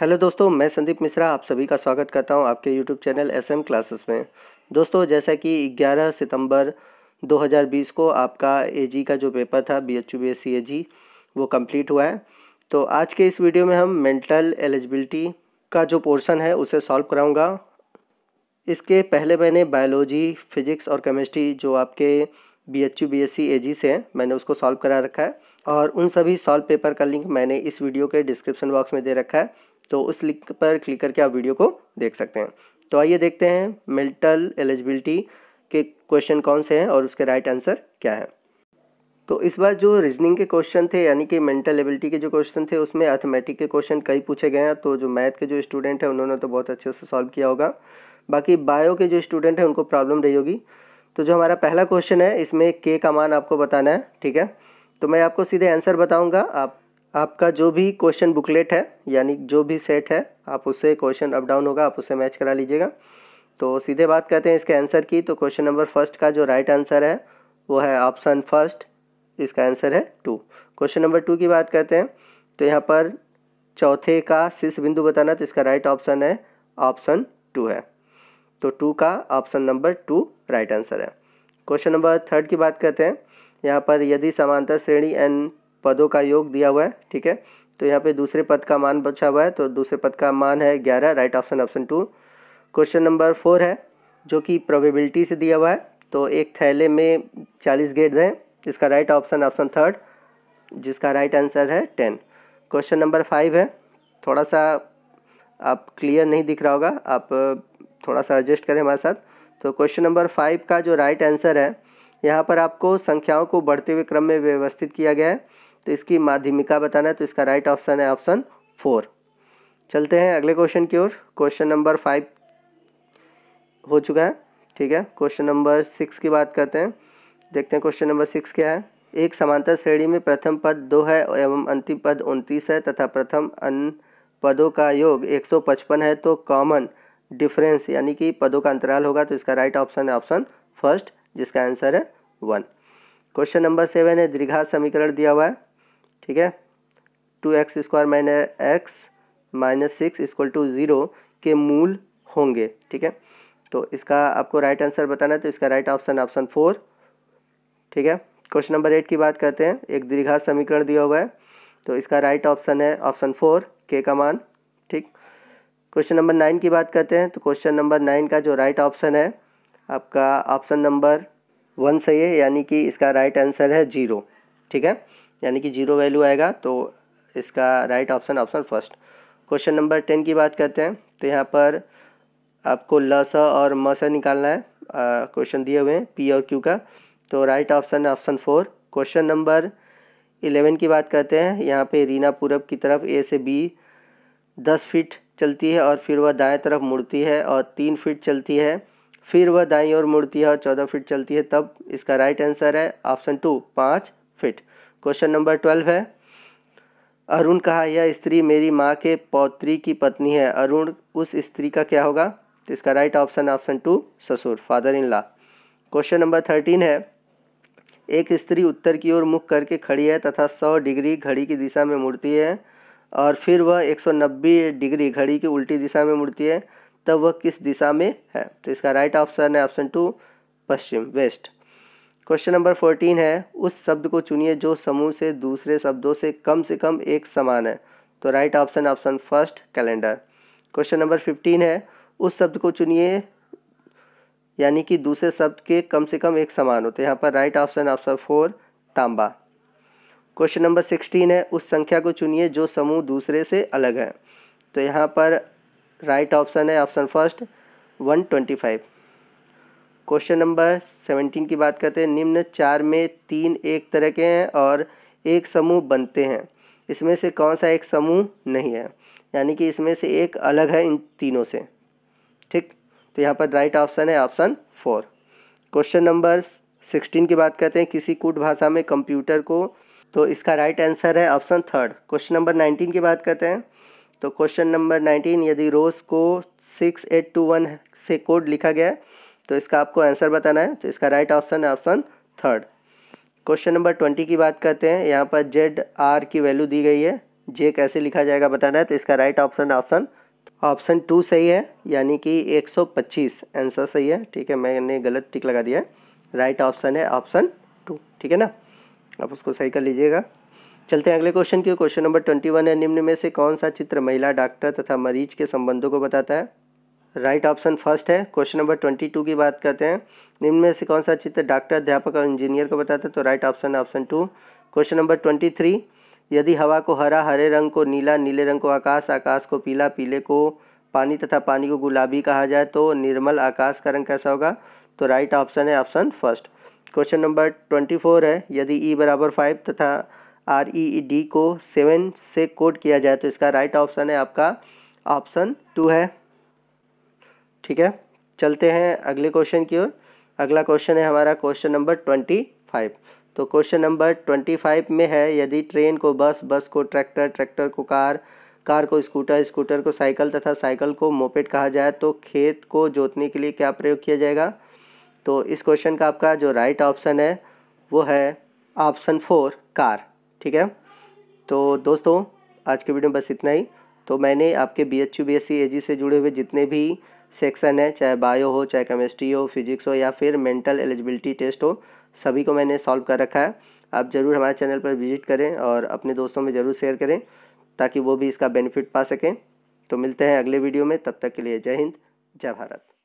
hello दोस्तों मैं संदीप मिश्रा आप सभी का स्वागत करता हूं आपके YouTube channel S M classes में दोस्तों जैसा कि 11 सितंबर 2020 को आपका एजी का जो पेपर था B H U B S C A G वो कंप्लीट हुआ है तो आज के इस वीडियो में हम मेंटल एलिजिबिलिटी का जो पोर्शन है उसे सॉल्व कराऊंगा इसके पहले मैंने बायोलॉजी फिजिक्स और केमिस्ट्री जो आपके B H U B S C A G से हैं मैंने उसको सॉल्व करा रखा है और उन सभी सॉल्व पेपर का लिंक मैंने इस वीडियो के डिस्क्रिप्शन बॉक्स में दे रखा है तो उस लिंक पर क्लिक करके आप वीडियो को देख सकते हैं तो आइए देखते हैं मेंटल एलिजिबिलिटी के क्वेश्चन कौन से हैं और उसके राइट आंसर क्या है तो इस बार जो रीजनिंग के क्वेश्चन थे यानी कि मेंटल एबिलिटी के जो क्वेश्चन थे उसमें अर्थमेटिक के क्वेश्चन कई पूछे गए हैं तो जो मैथ के जो स्टूडेंट हैं उन्होंने तो बहुत अच्छे से सॉल्व किया होगा बाकी बायो के जो स्टूडेंट हैं उनको प्रॉब्लम रही होगी तो जो हमारा पहला क्वेश्चन है इसमें के का मान आपको बताना है ठीक है तो मैं आपको सीधे आंसर बताऊँगा आप आपका जो भी क्वेश्चन बुकलेट है यानी जो भी सेट है आप उससे क्वेश्चन अप डाउन होगा आप उसे मैच करा लीजिएगा तो सीधे बात करते हैं इसके आंसर की तो क्वेश्चन नंबर फर्स्ट का जो राइट right आंसर है वो है ऑप्शन फर्स्ट इसका आंसर है टू क्वेश्चन नंबर टू की बात करते हैं तो यहाँ पर चौथे का शीर्ष बिंदु बताना तो इसका राइट right ऑप्शन है ऑप्शन टू है तो टू का option number two right answer है क्वेश्चन नंबर थर्ड की बात करते हैं यहाँ पर यदि समांतर श्रेणी एन पदों का योग दिया हुआ है ठीक है तो यहाँ पे दूसरे पद का मान बचा हुआ है तो दूसरे पद का मान है ग्यारह right option option two question number four है जो कि प्रोबेबिलिटी से दिया हुआ है तो एक थैले में चालीस गेट दें इसका राइट ऑप्शन ऑप्शन थर्ड जिसका राइट आंसर है टेन क्वेश्चन नंबर फाइव है थोड़ा सा आप क्लियर नहीं दिख रहा होगा आप थोड़ा सा एडजस्ट करें हमारे साथ तो क्वेश्चन नंबर फाइव का जो राइट आंसर है यहाँ पर आपको संख्याओं को बढ़ते हुए क्रम में व्यवस्थित किया गया है तो इसकी माध्यमिका बताना है तो इसका राइट ऑप्शन है ऑप्शन फोर चलते हैं अगले क्वेश्चन की ओर क्वेश्चन नंबर फाइव हो चुका है ठीक है क्वेश्चन नंबर सिक्स की बात करते हैं देखते हैं क्वेश्चन नंबर सिक्स क्या है एक समांतर श्रेणी में प्रथम पद दो है एवं अंतिम पद उनतीस है तथा प्रथम अन्य पदों का योग पचपन है तो कॉमन डिफरेंस यानी कि पदों का अंतराल होगा तो इसका राइट ऑप्शन है ऑप्शन फर्स्ट जिसका आंसर है वन क्वेश्चन नंबर सेवन है दीर्घा समीकरण दिया हुआ है ठीक है two X square minus X minus six equal to zero के मूल होंगे ठीक है तो इसका आपको राइट आंसर बताना है तो इसका राइट ऑप्शन ऑप्शन फोर ठीक है क्वेश्चन नंबर एट की बात करते हैं एक दीर्घा समीकरण दिया हुआ है तो इसका राइट ऑप्शन है ऑप्शन फोर के का मान ठीक क्वेश्चन नंबर नाइन की बात करते हैं तो क्वेश्चन नंबर नाइन का जो राइट ऑप्शन है आपका ऑप्शन नंबर वन सही है यानी कि इसका राइट आंसर है जीरो ठीक है यानी कि जीरो वैल्यू आएगा तो इसका right option option first question number ten की बात करते हैं तो यहाँ पर आपको ल स और म स निकालना है क्वेश्चन दिए हुए हैं पी और क्यू का तो राइट ऑप्शन है option four question number eleven की बात करते हैं यहाँ पे रीना पूरब की तरफ ए से बी दस फीट चलती है और फिर वह दाएं तरफ मुड़ती है और तीन फीट चलती है फिर वह दाईं ओर मुड़ती है और चौदह फीट चलती है तब इसका राइट आंसर है ऑप्शन टू पाँच फिट क्वेश्चन नंबर ट्वेल्व है अरुण कहा यह स्त्री मेरी माँ के पौत्री की पत्नी है अरुण उस स्त्री का क्या होगा तो इसका राइट ऑप्शन ऑप्शन टू ससुर father in law question number thirteen है एक स्त्री उत्तर की ओर मुख करके खड़ी है तथा सौ डिग्री घड़ी की दिशा में मुड़ती है और फिर वह एक सौ नब्बे डिग्री घड़ी की उल्टी दिशा में मुड़ती है तब वह किस दिशा में है तो इसका राइट ऑप्शन है ऑप्शन टू पश्चिम वेस्ट क्वेश्चन नंबर फोर्टीन है उस शब्द को चुनिए जो समूह से दूसरे शब्दों से कम से कम एक समान है तो right option option first calendar question number fifteen है उस शब्द को चुनिए यानी कि दूसरे शब्द के कम से कम एक समान हो तो यहाँ पर राइट ऑप्शन ऑप्शन फोर तांबा क्वेश्चन नंबर सिक्सटीन है उस संख्या को चुनिए जो समूह दूसरे से अलग है तो यहाँ पर राइट ऑप्शन है option first one twenty five question number seventeen की बात करते हैं निम्न चार में तीन एक तरह के हैं और एक समूह बनते हैं इसमें से कौन सा एक समूह नहीं है यानी कि इसमें से एक अलग है इन तीनों से ठीक तो यहाँ पर राइट ऑप्शन है option four question number sixteen की बात करते हैं किसी कूट भाषा में कंप्यूटर को तो इसका राइट आंसर है option third question number nineteen की बात करते हैं तो क्वेश्चन नंबर नाइनटीन यदि रोज़ को सिक्स एट टू वन से कोड लिखा गया है तो इसका आपको आंसर बताना है तो इसका राइट ऑप्शन है option third question number twenty की बात करते हैं यहाँ पर जेड आर की वैल्यू दी गई है जे कैसे लिखा जाएगा बताना है तो इसका right option option option two सही है यानी कि पच्चीस आंसर सही है ठीक है मैंने गलत टिक लगा दिया है राइट ऑप्शन है ऑप्शन टू ठीक है ना आप उसको सही कर लीजिएगा चलते हैं अगले क्वेश्चन की क्वेश्चन नंबर ट्वेंटी वन है निम्न में से कौन सा चित्र महिला डॉक्टर तथा मरीज के संबंधों को बताता है राइट ऑप्शन फर्स्ट है क्वेश्चन नंबर ट्वेंटी टू की बात करते हैं निम्न में से कौन सा चित्र डॉक्टर अध्यापक और इंजीनियर को बताता है तो राइट ऑप्शन है option two question number twenty three यदि हवा को हरा हरे रंग को नीला नीले रंग को आकाश आकाश को पीला पीले को पानी तथा पानी को गुलाबी कहा जाए तो निर्मल आकाश का रंग कैसा होगा तो राइट ऑप्शन है option first question number twenty four है यदि ई e बराबर फाइव तथा आर ई डी को सेवन से कोड किया जाए तो इसका राइट ऑप्शन है आपका ऑप्शन टू है ठीक है चलते हैं अगले क्वेश्चन की ओर अगला क्वेश्चन है हमारा क्वेश्चन नंबर ट्वेंटी फाइव तो क्वेश्चन नंबर ट्वेंटी फाइव में है यदि ट्रेन को बस बस को ट्रैक्टर ट्रैक्टर को कार कार को स्कूटर स्कूटर को साइकिल तथा साइकिल को मोपेट कहा जाए तो खेत को जोतने के लिए क्या प्रयोग किया जाएगा तो इस क्वेश्चन का आपका जो राइट ऑप्शन है वो है ऑप्शन फोर कार ठीक है तो दोस्तों आज के वीडियो में बस इतना ही तो मैंने आपके B H U B S C A G से जुड़े हुए जितने भी सेक्शन है चाहे बायो हो चाहे केमिस्ट्री हो फिजिक्स हो या फिर मेंटल एलिजिबिलिटी टेस्ट हो सभी को मैंने सॉल्व कर रखा है आप ज़रूर हमारे चैनल पर विजिट करें और अपने दोस्तों में ज़रूर शेयर करें ताकि वो भी इसका बेनिफिट पा सकें तो मिलते हैं अगले वीडियो में तब तक के लिए जय हिंद जय भारत